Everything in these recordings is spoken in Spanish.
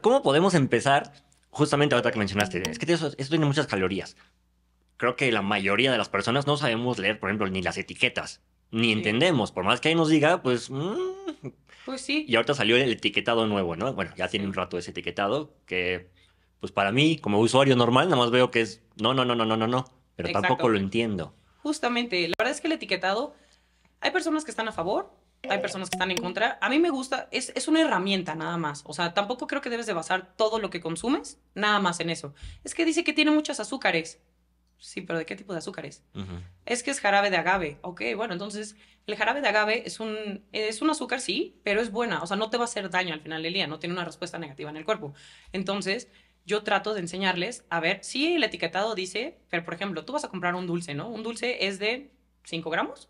¿cómo podemos empezar? Justamente ahorita que mencionaste, es que esto tiene muchas calorías. Creo que la mayoría de las personas no sabemos leer, por ejemplo, ni las etiquetas, ni entendemos. Por más que ahí nos diga, pues. Mm. Pues sí. Y ahorita salió el etiquetado nuevo, ¿no? Bueno, ya tiene un rato ese etiquetado que, pues para mí, como usuario normal, nada más veo que es no, no, no, no, no, no, no. Pero tampoco lo entiendo. Justamente, la verdad es que el etiquetado, hay personas que están a favor, hay personas que están en contra. A mí me gusta, es, una herramienta nada más. O sea, tampoco creo que debes de basar todo lo que consumes nada más en eso. Es que dice que tiene muchos azúcares. Sí, pero ¿de qué tipo de azúcares? Es que es jarabe de agave. Ok, bueno, entonces el jarabe de agave es un, es un azúcar, sí, pero es buena. O sea, no te va a hacer daño al final del día, no tiene una respuesta negativa en el cuerpo. Entonces, yo trato de enseñarles, a ver, si el etiquetado dice, pero por ejemplo, tú vas a comprar un dulce, ¿no? Un dulce es de 5 gramos,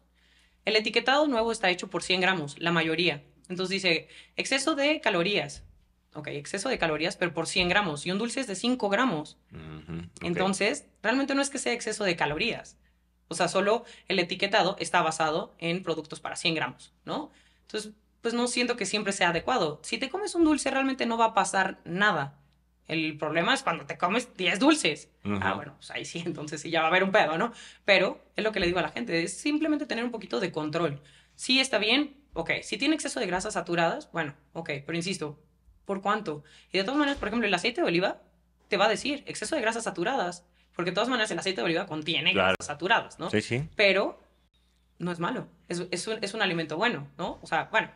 el etiquetado nuevo está hecho por 100 gramos, la mayoría. Entonces dice, exceso de calorías. Ok, exceso de calorías, pero por 100 gramos. Y un dulce es de 5 gramos. Entonces, realmente no es que sea exceso de calorías. O sea, solo el etiquetado está basado en productos para 100 gramos, ¿no? Entonces, pues no siento que siempre sea adecuado. Si te comes un dulce, realmente no va a pasar nada. El problema es cuando te comes 10 dulces. Ah, bueno, pues ahí sí, entonces sí ya va a haber un pedo, ¿no? Pero es lo que le digo a la gente, es simplemente tener un poquito de control. Si está bien, ok. Si tiene exceso de grasas saturadas, bueno, ok. Pero insisto, ¿por cuánto? Y de todas maneras, por ejemplo, el aceite de oliva te va a decir exceso de grasas saturadas. Porque de todas maneras el aceite de oliva contiene grasas saturadas, ¿no? Sí, sí. Pero no es malo. Es, un, es un alimento bueno, ¿no? O sea, bueno,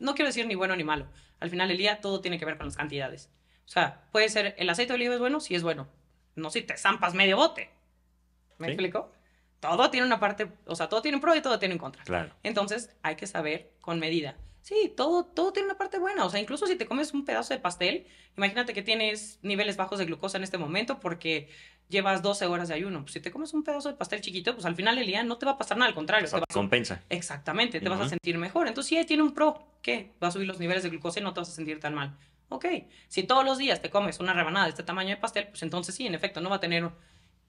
no quiero decir ni bueno ni malo. Al final del día todo tiene que ver con las cantidades. O sea, puede ser, el aceite de oliva es bueno, si es bueno. No si te zampas medio bote. ¿Me explico? Todo tiene una parte, o sea, todo tiene un pro y todo tiene un contra. Claro. Entonces, hay que saber con medida. Sí, todo, todo tiene una parte buena. O sea, incluso si te comes un pedazo de pastel, imagínate que tienes niveles bajos de glucosa en este momento porque llevas 12 horas de ayuno. Pues, si te comes un pedazo de pastel chiquito, pues al final el día no te va a pasar nada, al contrario. compensa. Exactamente, te vas a sentir mejor. Entonces, sí, tiene un pro, ¿qué? va a subir los niveles de glucosa y no te vas a sentir tan mal. Ok, si todos los días te comes una rebanada de este tamaño de pastel, pues entonces sí, en efecto, no va a tener...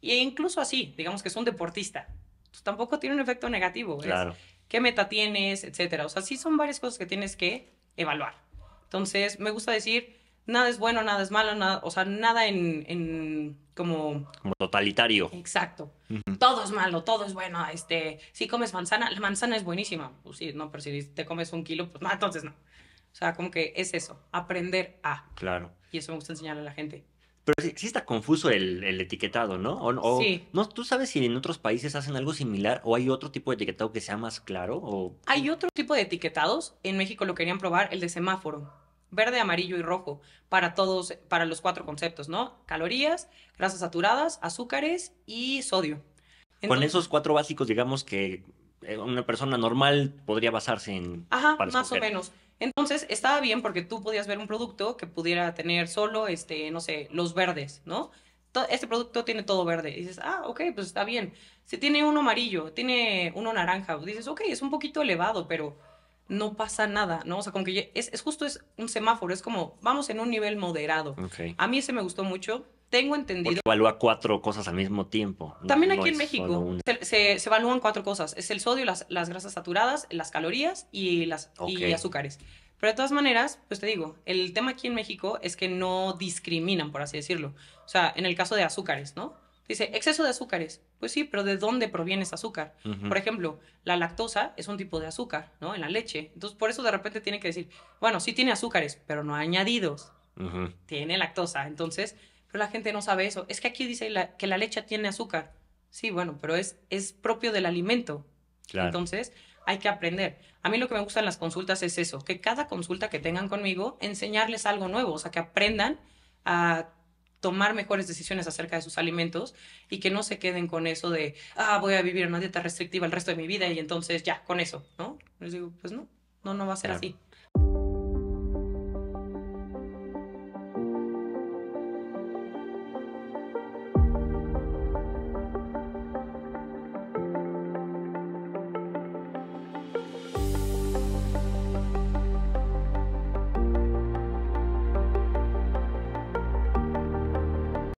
Y incluso así, digamos que es un deportista, pues tampoco tiene un efecto negativo. Claro. ¿Qué meta tienes, etcétera? O sea, sí son varias cosas que tienes que evaluar. Entonces, me gusta decir, nada es bueno, nada es malo, nada, o sea, nada en, en como... Como totalitario. Exacto. Todo es malo, todo es bueno. Este, si comes manzana, la manzana es buenísima. Pues sí, no, pero si te comes un kilo, pues no, entonces no. O sea, como que es eso, aprender a. Claro. Y eso me gusta enseñarle a la gente. Pero sí, está confuso el, etiquetado, ¿no? sí. ¿no? ¿Tú sabes si en otros países hacen algo similar o hay otro tipo de etiquetado que sea más claro? O... Hay otro tipo de etiquetados. En México lo querían probar, el de semáforo. Verde, amarillo y rojo. Para todos, para los cuatro conceptos, ¿no? Calorías, grasas saturadas, azúcares y sodio. Con esos cuatro básicos, digamos que eh, una persona normal podría basarse en... Ajá, más o menos. Entonces estaba bien porque tú podías ver un producto que pudiera tener solo, este, no sé, los verdes, ¿no? Este producto tiene todo verde. Y dices, ah, ok, pues está bien. Si tiene uno amarillo, tiene uno naranja, pues dices, ok, es un poquito elevado, pero no pasa nada, ¿no? O sea, como que es, justo es un semáforo, es como, vamos en un nivel moderado. Okay. A mí ese me gustó mucho. Tengo entendido. Porque evalúa cuatro cosas al mismo tiempo. También aquí en México se, evalúan cuatro cosas. Es el sodio, las, grasas saturadas, las calorías y las azúcares. Pero de todas maneras, pues te digo, el tema aquí en México es que no discriminan, por así decirlo. O sea, en el caso de azúcares, ¿no? Dice, exceso de azúcares. Pues sí, pero ¿de dónde proviene ese azúcar? Por ejemplo, la lactosa es un tipo de azúcar, ¿no? En la leche. Entonces, por eso de repente tiene que decir, bueno, sí tiene azúcares, pero no añadidos. Tiene lactosa. Entonces, pero la gente no sabe eso. Es que aquí dice que la leche tiene azúcar. Sí, bueno, pero es, es propio del alimento. Claro. Entonces, hay que aprender. A mí lo que me gustan las consultas es eso, que cada consulta que tengan conmigo, enseñarles algo nuevo, o sea, que aprendan a tomar mejores decisiones acerca de sus alimentos y que no se queden con eso de, ah, voy a vivir una dieta restrictiva el resto de mi vida y entonces ya, con eso, ¿no? Les digo, pues no, no, no va a ser así.